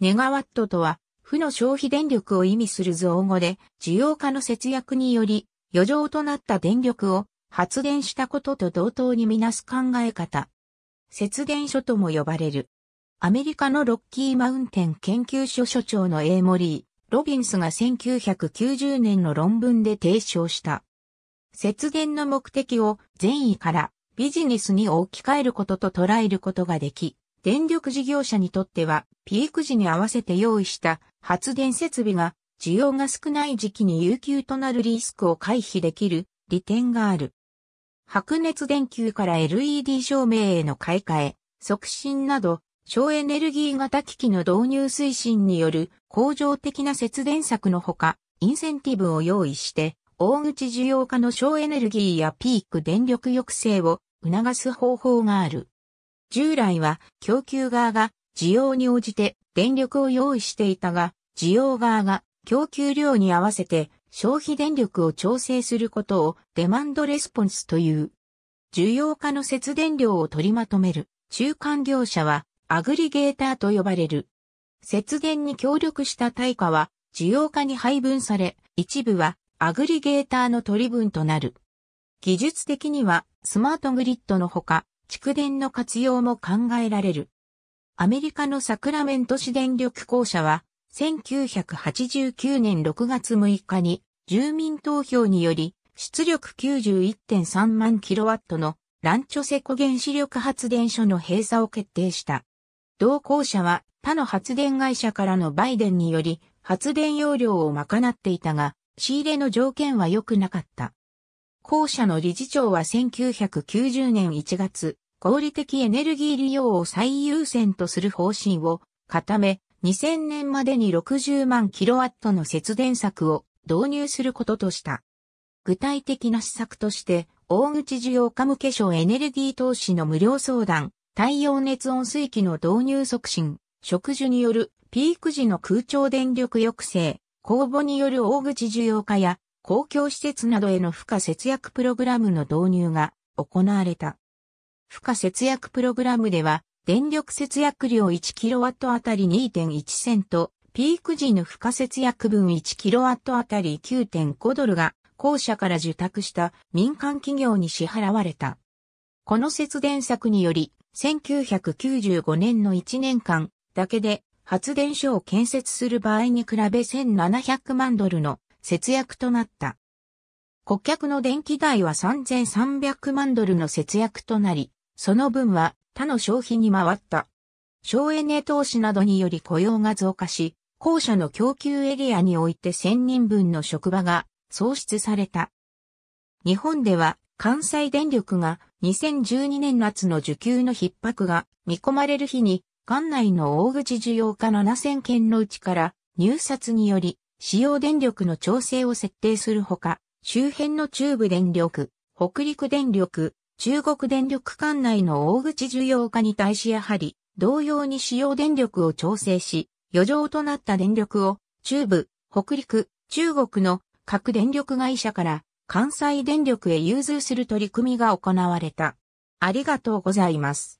ネガワットとは、負の消費電力を意味する造語で、需要化の節約により、余剰となった電力を発電したことと同等にみなす考え方。節電所とも呼ばれる。アメリカのロッキーマウンテン研究所所長のエーモリー・ロビンスが1990年の論文で提唱した。節電の目的を善意からビジネスに置き換えることと捉えることができ、電力事業者にとっては、ピーク時に合わせて用意した発電設備が需要が少ない時期に有給となるリスクを回避できる利点がある。白熱電球から LED 照明への買い替え、促進など、省エネルギー型機器の導入推進による工場的な節電策のほか、インセンティブを用意して、大口需要化の省エネルギーやピーク電力抑制を促す方法がある。従来は供給側が需要に応じて電力を用意していたが、需要側が供給量に合わせて消費電力を調整することをデマンドレスポンスという。需要化の節電量を取りまとめる中間業者はアグリゲーターと呼ばれる。節電に協力した対価は需要化に配分され、一部はアグリゲーターの取り分となる。技術的にはスマートグリッドのほか蓄電の活用も考えられる。アメリカのサクラメント市電力公社は、1989年6月6日に住民投票により出力91.3万キロワットのランチョセコ原子力発電所の閉鎖を決定した。同公社は他の発電会社からのバイデンにより発電容量を賄っていたが、仕入れの条件は良くなかった。校舎の理事長は1990年1月、合理的エネルギー利用を最優先とする方針を固め、2000年までに60万キロワットの節電策を導入することとした。具体的な施策として、大口需要家向け省エネルギー投資の無料相談、太陽熱温水器の導入促進、植樹によるピーク時の空調電力抑制、公募による大口需要化や公共施設などへの負荷節約プログラムの導入が行われた。負荷節約プログラムでは、電力節約量 1kW あたり2.1セント、ピーク時の負荷節約分 1kW あたり9.5ドルが、公社から受託した民間企業に支払われた。この節電策により、1995年の1年間だけで発電所を建設する場合に比べ1700万ドルの節約となった。顧客の電気代は3300万ドルの節約となり、その分は他の消費に回った。省エネ投資などにより雇用が増加し、校舎の供給エリアにおいて1000人分の職場が創出された。日本では関西電力が2012年夏の需給の逼迫が見込まれる日に、館内の大口需要家7000件のうちから入札により使用電力の調整を設定するほか、周辺の中部電力、北陸電力、中国電力管内の大口需要化に対しやはり、同様に使用電力を調整し、余剰となった電力を、中部、北陸、中国の各電力会社から関西電力へ融通する取り組みが行われた。ありがとうございます。